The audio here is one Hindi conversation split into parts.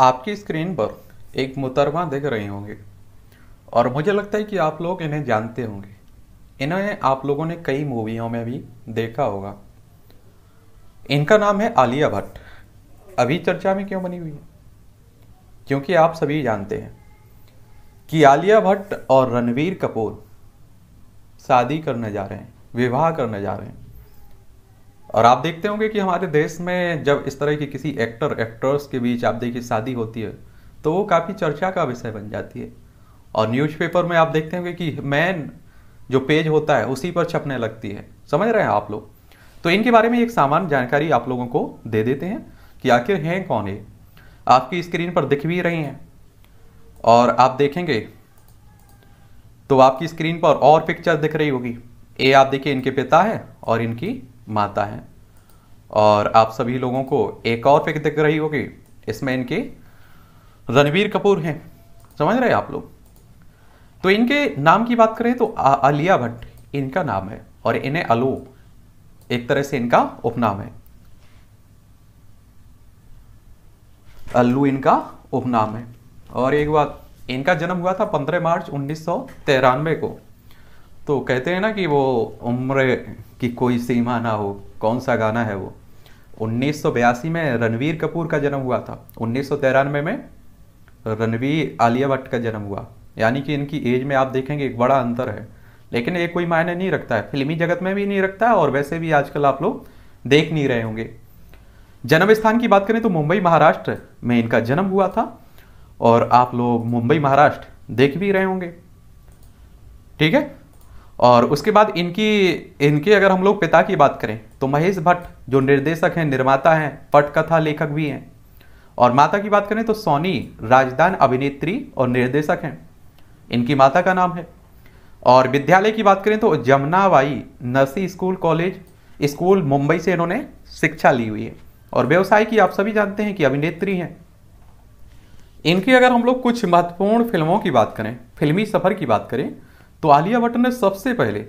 आपकी स्क्रीन पर एक मुतरमा देख रहे होंगे और मुझे लगता है कि आप लोग इन्हें जानते होंगे इन्हें आप लोगों ने कई मूवियों में भी देखा होगा इनका नाम है आलिया भट्ट अभी चर्चा में क्यों बनी हुई है क्योंकि आप सभी जानते हैं कि आलिया भट्ट और रणवीर कपूर शादी करने जा रहे हैं विवाह करने जा रहे हैं और आप देखते होंगे कि हमारे देश में जब इस तरह की किसी एक्टर एक्ट्रेस के बीच आप देखिए शादी होती है तो वो काफ़ी चर्चा का विषय बन जाती है और न्यूज़पेपर में आप देखते होंगे कि मैन जो पेज होता है उसी पर छपने लगती है समझ रहे हैं आप लोग तो इनके बारे में एक सामान्य जानकारी आप लोगों को दे देते हैं कि आखिर हैं कौन ये आपकी स्क्रीन पर दिख भी रही हैं और आप देखेंगे तो आपकी स्क्रीन पर और पिक्चर दिख रही होगी ये आप देखिए इनके पिता हैं और इनकी माता हैं और आप सभी लोगों को एक और पिक दिख रही होगी इसमें इनके रणवीर कपूर हैं समझ रहे हैं आप लोग तो इनके नाम की बात करें तो आलिया भट्ट इनका नाम है और इन्हें अलो एक तरह से इनका उपनाम है अल्लू इनका उपनाम है और एक बात इनका जन्म हुआ था 15 मार्च उन्नीस को तो कहते हैं ना कि वो उम्र की कोई सीमा ना हो कौन सा गाना है वो 1982 में रणवीर कपूर का जन्म हुआ था उन्नीस में रणवीर आलिया भट्ट का जन्म हुआ यानी कि इनकी एज में आप देखेंगे एक बड़ा अंतर है लेकिन ये कोई मायने नहीं रखता है फिल्मी जगत में भी नहीं रखता है और वैसे भी आजकल आप लोग देख नहीं रहे होंगे जन्म स्थान की बात करें तो मुंबई महाराष्ट्र में इनका जन्म हुआ था और आप लोग मुंबई महाराष्ट्र देख भी रहे होंगे ठीक है और उसके बाद इनकी इनके अगर हम लोग पिता की बात करें तो महेश भट्ट जो निर्देशक हैं निर्माता हैं पटकथा लेखक भी हैं और माता की बात करें तो सोनी राजदान अभिनेत्री और निर्देशक हैं इनकी माता का नाम है और विद्यालय की बात करें तो जमुनाबाई नर्सी स्कूल कॉलेज स्कूल मुंबई से इन्होंने शिक्षा ली हुई है और व्यवसाय की आप सभी जानते हैं कि अभिनेत्री हैं इनकी अगर हम लोग कुछ महत्वपूर्ण फिल्मों की बात करें फिल्मी सफ़र की बात करें तो आलिया भट्ट ने सबसे पहले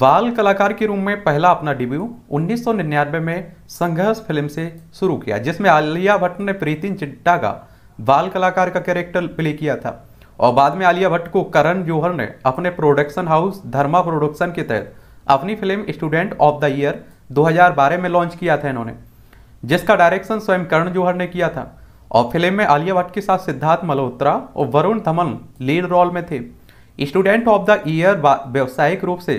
बाल कलाकार के रूप में पहला अपना डेब्यू 1999 में संघर्ष फिल्म से शुरू किया जिसमें आलिया भट्ट ने प्रीति चिट्टा का बाल कलाकार का कैरेक्टर प्ले किया था और बाद में आलिया भट्ट को करण जौहर ने अपने प्रोडक्शन हाउस धर्मा प्रोडक्शन के तहत अपनी film student of the year 2012 में लॉन्च किया था इन्होंने जिसका डायरेक्शन स्वयं करण जौहर ने किया था और फिल्म में आलिया भट्ट के साथ सिद्धार्थ मल्होत्रा और वरुण धमन लीड रोल में थे स्टूडेंट ऑफ द ईयर व्यावसायिक रूप से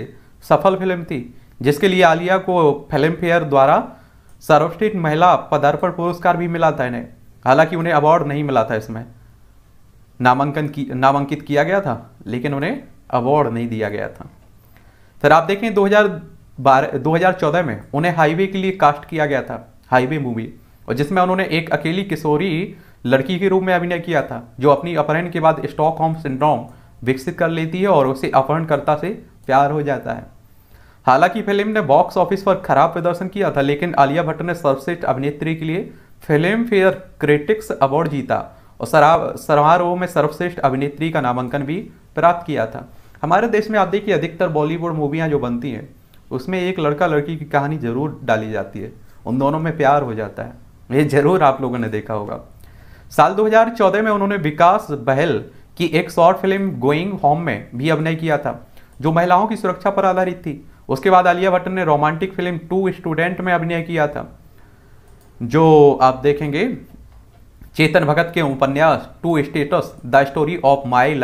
सफल फिल्म थी जिसके लिए आलिया को फिल्म फेयर द्वारा सर्वश्रेष्ठ महिला पदार्पण पुरस्कार भी मिला था इन्हें हालांकि उन्हें अवार्ड नहीं मिला था इसमें नामांकन की नामांकित किया गया था लेकिन उन्हें अवार्ड नहीं दिया गया था फिर आप देखें 2012 2014 में उन्हें हाईवे के लिए कास्ट किया गया था हाईवे मूवी और जिसमें उन्होंने एक अकेली किशोरी लड़की के रूप में अभिनय किया था जो अपनी अपहरण के बाद स्टॉक सिंड्रोम विकसित कर लेती है और उसे अपहरणकर्ता से प्यार हो जाता है हालांकि फिल्म ने बॉक्स ऑफिस पर खराब प्रदर्शन किया था लेकिन आलिया भट्ट ने सर्वश्रेष्ठ अभिनेत्री के लिए फिल्म फेयर क्रिटिक्स अवार्ड जीता और समारोह में सर्वश्रेष्ठ अभिनेत्री का नामांकन भी प्राप्त किया था हमारे देश में आप देखिए अधिकतर बॉलीवुड मूवियाँ जो बनती हैं उसमें एक लड़का लड़की की कहानी जरूर डाली जाती है उन दोनों में प्यार हो जाता है ये जरूर आप लोगों ने देखा होगा साल 2014 में उन्होंने विकास बहल कि एक शॉर्ट फिल्म गोइंग होम में भी अभिनय किया था जो महिलाओं की सुरक्षा पर आधारित थी उसके बाद आलिया भट्ट ने रोमांटिक फिल्म टू स्टूडेंट में अभिनय किया था जो आप देखेंगे चेतन भगत के उपन्यास two states the story of my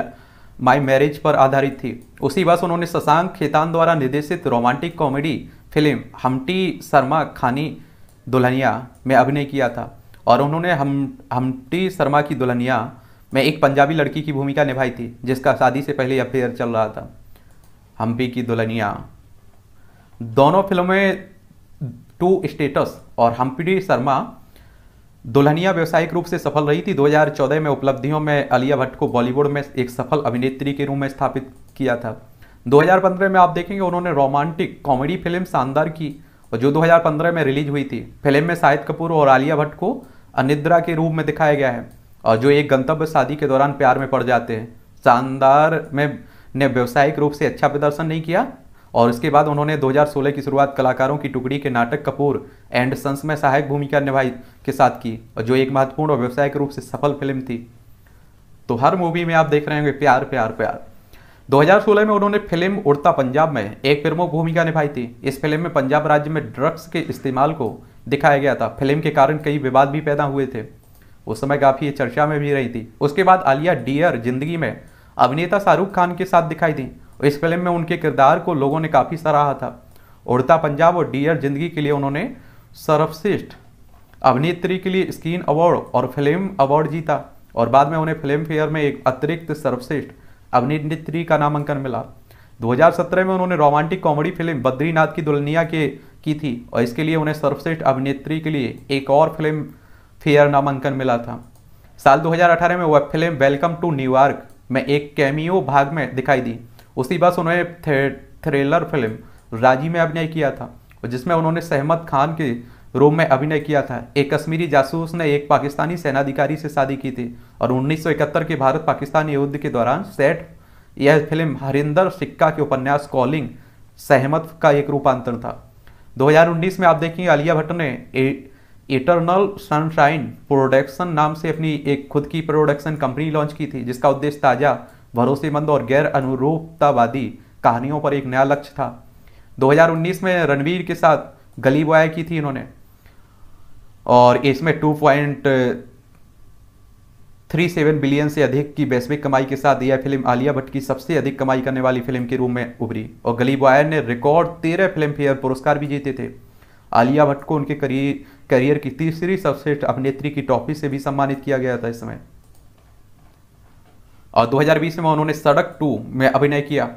my marriage पर आधारित थी उसी वर्ष उन्होंने शशांक खेतान द्वारा निर्देशित romantic comedy film Humpty Sharma खानी दुल्हनिया में अभिनय किया था और उन्होंने हम हमटी शर्मा की दुल्हनिया में एक पंजाबी लड़की की भूमिका निभाई थी जिसका शादी से पहले अफेयर चल रहा था हम्पी की दुल्हनिया दोनों फिल्में टू स्टेटस और हम्पी शर्मा दुल्हनिया व्यवसायिक रूप से सफल रही थी 2014 में उपलब्धियों में अलिया भट्ट को बॉलीवुड में एक सफल अभिनेत्री के रूप में स्थापित किया था 2015 में आप देखेंगे उन्होंने रोमांटिक कॉमेडी फिल्म शानदार की और जो 2015 में रिलीज हुई थी फिल्म में शाहिद कपूर और आलिया भट्ट को अनिद्रा के रूप में दिखाया गया है जो एक गंतव्य शादी के दौरान प्यार में पड़ जाते हैं शानदार में ने व्यावसायिक रूप से अच्छा प्रदर्शन नहीं किया और इसके बाद उन्होंने 2016 की शुरुआत कलाकारों की टुकड़ी के नाटक कपूर एंड सन्स में सहायक भूमिका निभाई के साथ की और जो एक महत्वपूर्ण और व्यावसायिक रूप से सफल फिल्म थी तो हर मूवी में आप देख रहे होंगे प्यार प्यार प्यार 2016 में उन्होंने फिल्म उड़ता पंजाब में एक प्रमुख भूमिका निभाई थी इस फिल्म में पंजाब राज्य में ड्रग्स के इस्तेमाल को दिखाया गया था फिल्म के कारण कई विवाद भी पैदा हुए थे उस समय काफ़ी चर्चा में भी रही थी उसके बाद आलिया डियर जिंदगी में अभिनेता शाहरुख खान के साथ दिखाई दी इस फिल्म में उनके किरदार को लोगों ने काफ़ी सराहा था उड़ता पंजाब और डियर जिंदगी के लिए उन्होंने सर्वश्रेष्ठ अभिनेत्री के लिए स्क्रीन अवार्ड और फिल्म अवार्ड जीता और बाद में उन्हें फिल्म फेयर में एक अतिरिक्त सर्वश्रेष्ठ अभिनेत्री का नामांकन मिला 2017 में उन्होंने रोमांटिक कॉमेडी फिल्म बद्रीनाथ की दुल्हनिया के की थी और इसके लिए उन्हें सर्वश्रेष्ठ अभिनेत्री के लिए एक और फिल्म फेयर नामांकन मिला था साल 2018 में वह फिल्म वेलकम टू न्यूयॉर्क में एक कैमियो भाग में दिखाई दी उसी बस उन्होंने थे, थ्रिलर फिल्म राजी में अभिनय किया था जिसमें उन्होंने सहमत खान के रोम में अभिनय किया था एक कश्मीरी जासूस ने एक पाकिस्तानी सेनाधिकारी से शादी की थी और 1971 के भारत पाकिस्तान युद्ध के दौरान सेट यह फिल्म हरिंदर सिक्का के उपन्यास कॉलिंग सहमत का एक रूपांतर था 2019 में आप देखेंगे आलिया भट्ट ने इटरनल सनशाइन प्रोडक्शन नाम से अपनी एक खुद की प्रोडक्शन कंपनी लॉन्च की थी जिसका उद्देश्य ताज़ा भरोसेमंद और गैर अनुरूपतावादी कहानियों पर एक नया लक्ष्य था 2019 में रणवीर के साथ गली बॉय की थी इन्होंने और इसमें 2.37 बिलियन से अधिक की वैश्विक कमाई के साथ यह फिल्म आलिया भट्ट की सबसे अधिक कमाई करने वाली फिल्म के रूप में उभरी और गली बॉय ने रिकॉर्ड तेरह फिल्म फेयर पुरस्कार भी जीते थे आलिया भट्ट को उनके करियर करियर की तीसरी सर्वश्रेष्ठ अभिनेत्री की ट्रॉफी से भी सम्मानित किया गया था इस समय और 2020 में उन्होंने सड़क टू में अभिनय किया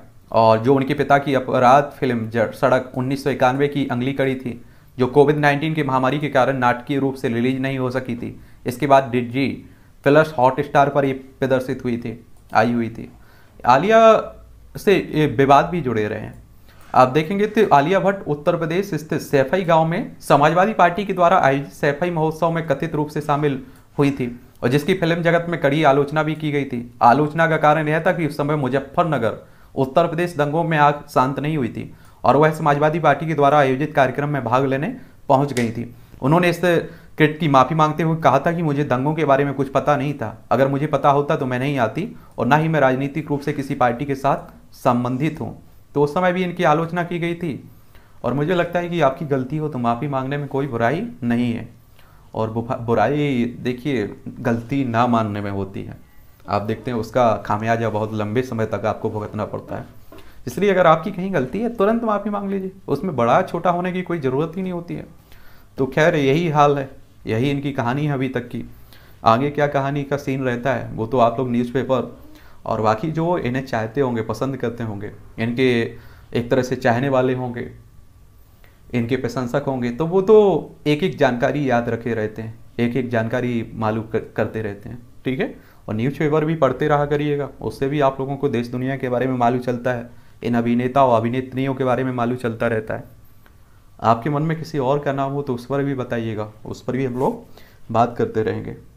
और जो उनके पिता की अपराध फिल्म सड़क उन्नीस की अंगली कड़ी थी जो कोविड 19 की महामारी के कारण नाटकीय रूप से रिलीज नहीं हो सकी थी इसके बाद डिजी प्लस हॉट स्टार पर ये प्रदर्शित हुई थी आई हुई थी आलिया से विवाद भी जुड़े रहे हैं आप देखेंगे तो आलिया भट्ट उत्तर प्रदेश स्थित सैफई गांव में समाजवादी पार्टी के द्वारा आयोजित सैफई महोत्सव में कथित रूप से शामिल हुई थी और जिसकी फिल्म जगत में कड़ी आलोचना भी की गई थी आलोचना का कारण यह था कि उस समय मुजफ्फरनगर उत्तर प्रदेश दंगों में आग शांत नहीं हुई थी और वह समाजवादी पार्टी के द्वारा आयोजित कार्यक्रम में भाग लेने पहुंच गई थी उन्होंने इस किट की माफ़ी मांगते हुए कहा था कि मुझे दंगों के बारे में कुछ पता नहीं था अगर मुझे पता होता तो मैं नहीं आती और ना ही मैं राजनीतिक रूप से किसी पार्टी के साथ संबंधित हूँ तो उस समय भी इनकी आलोचना की गई थी और मुझे लगता है कि आपकी गलती हो तो माफ़ी मांगने में कोई बुराई नहीं है और बुराई देखिए गलती ना मानने में होती है आप देखते हैं उसका खामियाजा बहुत लंबे समय तक आपको भुगतना पड़ता है इसलिए अगर आपकी कहीं गलती है तुरंत माफ़ी मांग लीजिए उसमें बड़ा छोटा होने की कोई ज़रूरत ही नहीं होती है तो खैर यही हाल है यही इनकी कहानी है अभी तक की आगे क्या कहानी का सीन रहता है वो तो आप लोग न्यूज़पेपर और बाकी जो इन्हें चाहते होंगे पसंद करते होंगे इनके एक तरह से चाहने वाले होंगे इनके प्रशंसक होंगे तो वो तो एक एक जानकारी याद रखे रहते हैं एक एक जानकारी मालूम कर, करते रहते हैं ठीक है और न्यूज़ पेपर भी पढ़ते रहा करिएगा उससे भी आप लोगों को देश दुनिया के बारे में मालूम चलता है इन अभिनेता और अभिनेत्रियों के बारे में मालूम चलता रहता है आपके मन में किसी और का नाम हो तो उस पर भी बताइएगा उस पर भी हम लोग बात करते रहेंगे